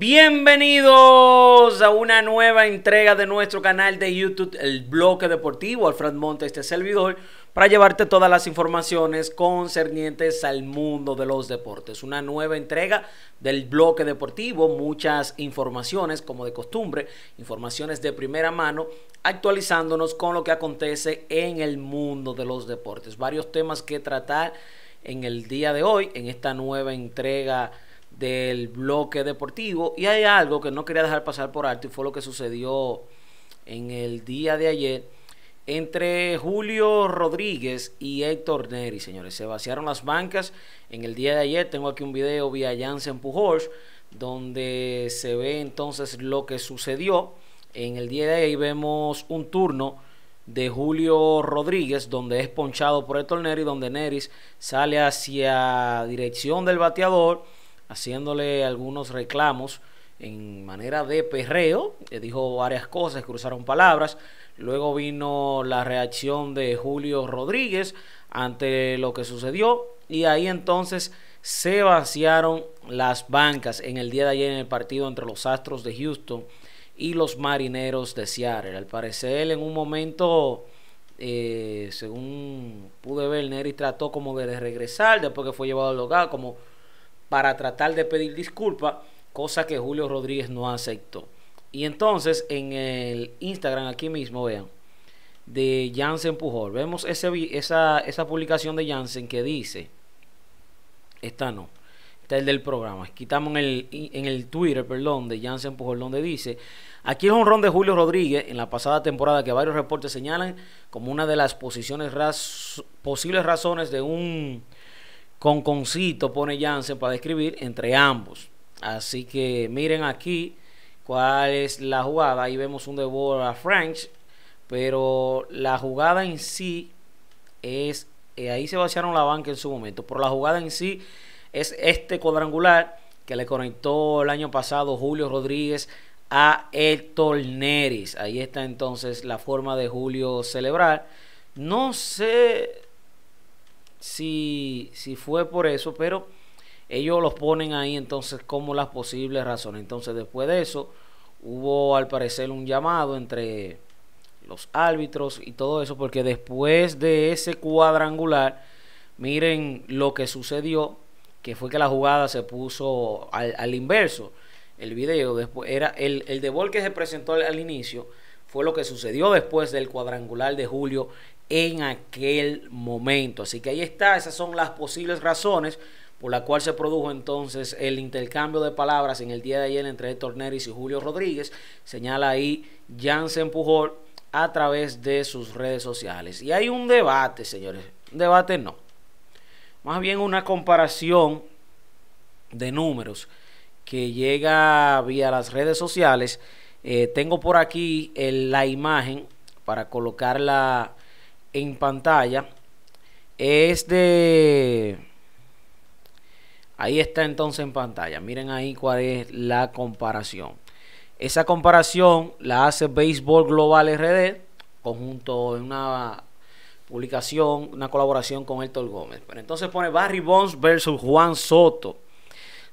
Bienvenidos a una nueva entrega de nuestro canal de YouTube, el Bloque Deportivo, Alfred Monte, este servidor, para llevarte todas las informaciones concernientes al mundo de los deportes. Una nueva entrega del Bloque Deportivo, muchas informaciones, como de costumbre, informaciones de primera mano, actualizándonos con lo que acontece en el mundo de los deportes. Varios temas que tratar en el día de hoy, en esta nueva entrega del bloque deportivo. Y hay algo que no quería dejar pasar por alto y fue lo que sucedió en el día de ayer entre Julio Rodríguez y Héctor Neri, señores. Se vaciaron las bancas en el día de ayer. Tengo aquí un video vía Jansen Pujols donde se ve entonces lo que sucedió. En el día de ayer vemos un turno de Julio Rodríguez, donde es ponchado por Héctor Neri, donde Neris sale hacia dirección del bateador haciéndole algunos reclamos en manera de perreo, eh, dijo varias cosas, cruzaron palabras, luego vino la reacción de Julio Rodríguez ante lo que sucedió y ahí entonces se vaciaron las bancas en el día de ayer en el partido entre los Astros de Houston y los Marineros de Seattle. Al parecer en un momento... Eh, según pude ver, Neri trató como de regresar después que fue llevado al hogar como para tratar de pedir disculpa, cosa que Julio Rodríguez no aceptó. Y entonces en el Instagram, aquí mismo, vean, de Jansen Pujol, vemos ese, esa, esa publicación de Jansen que dice, esta no, esta es del programa, quitamos en el, en el Twitter, perdón, de Jansen Pujol, donde dice, aquí es un ron de Julio Rodríguez en la pasada temporada que varios reportes señalan como una de las posiciones posibles razones de un con concito, pone Janssen para describir entre ambos. Así que miren aquí cuál es la jugada. Ahí vemos un devoro a French, pero la jugada en sí es. Eh, ahí se vaciaron la banca en su momento, pero la jugada en sí es este cuadrangular que le conectó el año pasado Julio Rodríguez a Héctor Neris. Ahí está entonces la forma de Julio celebrar. No sé si, si fue por eso, pero ellos los ponen ahí entonces como las posibles razones. Entonces después de eso hubo al parecer un llamado entre los árbitros y todo eso, porque después de ese cuadrangular, miren lo que sucedió, que fue que la jugada se puso al, al inverso. El video después era el, el de que se presentó al inicio fue lo que sucedió después del cuadrangular de julio en aquel momento. Así que ahí está, esas son las posibles razones por la cual se produjo entonces el intercambio de palabras en el día de ayer entre Héctor Neris y Julio Rodríguez, señala ahí se Pujol a través de sus redes sociales. Y hay un debate, señores, un debate no, más bien una comparación de números que llega vía las redes sociales. Eh, tengo por aquí la imagen para colocarla en pantalla es de... Ahí está entonces en pantalla. Miren ahí cuál es la comparación. Esa comparación la hace Baseball Global RD, conjunto en una publicación, una colaboración con Héctor Gómez. Pero entonces pone Barry Bonds versus Juan Soto.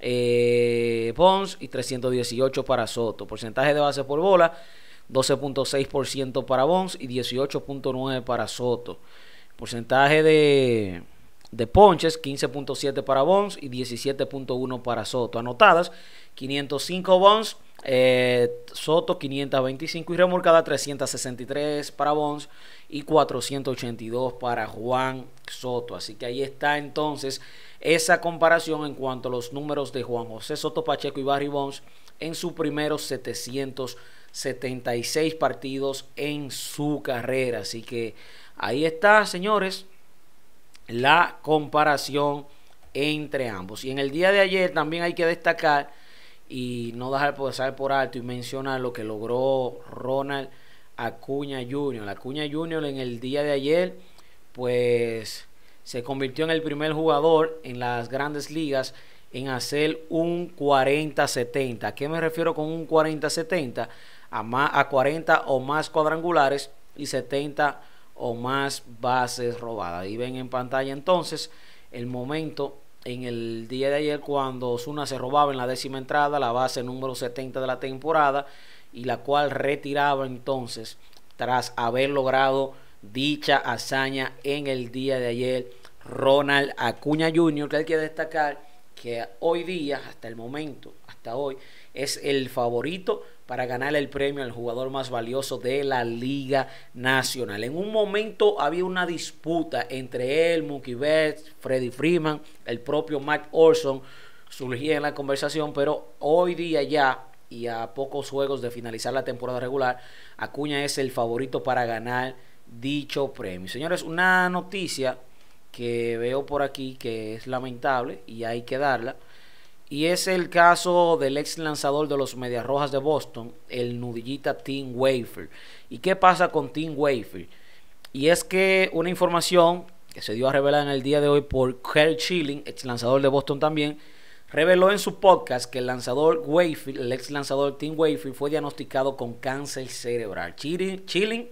eh, y 318 para Soto. Porcentaje de base por bola, 12.6% para Bonds y 18.9% para Soto. Porcentaje de de ponches, 15.7 para Bonds y 17.1 para Soto. Anotadas, 505 Bonds, eh, Soto 525 y remolcada 363 para Bonds y 482 para Juan Soto. Así que ahí está entonces esa comparación en cuanto a los números de Juan José Soto Pacheco y Barry Bonds en sus primeros 776 partidos en su carrera. Así que ahí está, señores la comparación entre ambos. Y en el día de ayer también hay que destacar y no dejar pasar por alto y mencionar lo que logró Ronald Acuña Jr. Acuña Jr. en el día de ayer, pues se convirtió en el primer jugador en las grandes ligas en hacer un 40-70. ¿A qué me refiero con un 40-70? A, más, a 40 o más cuadrangulares y 70 o más bases robadas. y ven en pantalla entonces el momento en el día de ayer cuando Osuna se robaba en la décima entrada la base número 70 de la temporada y la cual retiraba entonces tras haber logrado dicha hazaña en el día de ayer Ronald Acuña Jr., que hay que destacar que hoy día, hasta el momento, hasta hoy, es el favorito para ganar el premio al jugador más valioso de la Liga Nacional. En un momento había una disputa entre él, Mookie Betts, Freddy Freeman, el propio Matt Orson surgía en la conversación, pero hoy día ya y a pocos juegos de finalizar la temporada regular, Acuña es el favorito para ganar dicho premio. Señores, una noticia que veo por aquí que es lamentable y hay que darla. Y es el caso del ex lanzador de los Medias Rojas de Boston, el nudillita Tim Wafer. ¿Y qué pasa con Tim Wafer? Y es que una información que se dio a revelar en el día de hoy por Kerry Chilling, ex lanzador de Boston también, reveló en su podcast que el lanzador Wafer, el ex lanzador Tim Wafer, fue diagnosticado con cáncer cerebral. Chilling, Chilling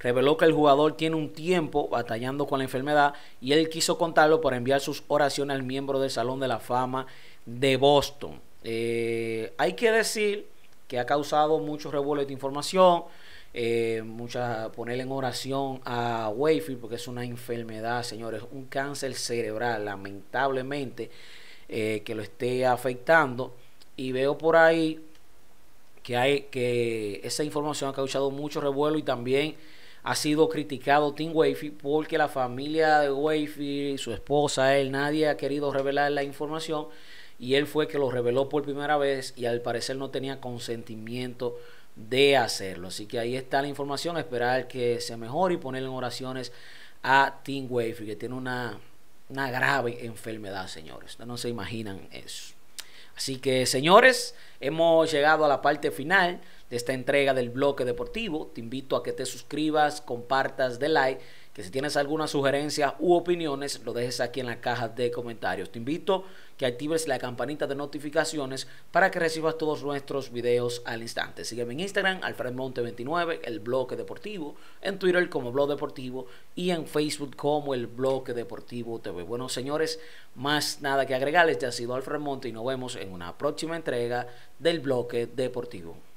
reveló que el jugador tiene un tiempo batallando con la enfermedad y él quiso contarlo para enviar sus oraciones al miembro del Salón de la Fama de Boston. Eh, hay que decir que ha causado mucho revuelo de información, eh, mucha, ponerle en oración a Wayfield, porque es una enfermedad, señores, un cáncer cerebral, lamentablemente, eh, que lo esté afectando. Y veo por ahí que hay que esa información ha causado mucho revuelo y también ha sido criticado Tim Wafi porque la familia de Wafi, su esposa, él, nadie ha querido revelar la información y él fue que lo reveló por primera vez y al parecer no tenía consentimiento de hacerlo. Así que ahí está la información, esperar que se mejore y poner en oraciones a Tim Wafi que tiene una, una grave enfermedad, señores. No se imaginan eso. Así que, señores, hemos llegado a la parte final de esta entrega del bloque deportivo. Te invito a que te suscribas, compartas, de like que si tienes alguna sugerencia u opiniones, lo dejes aquí en la caja de comentarios. Te invito que actives la campanita de notificaciones para que recibas todos nuestros videos al instante. Sígueme en Instagram, Monte 29 el bloque deportivo, en Twitter como blog deportivo y en Facebook como el bloque deportivo TV. Bueno, señores, más nada que agregarles. Ya ha sido Alfred Monte y nos vemos en una próxima entrega del bloque deportivo.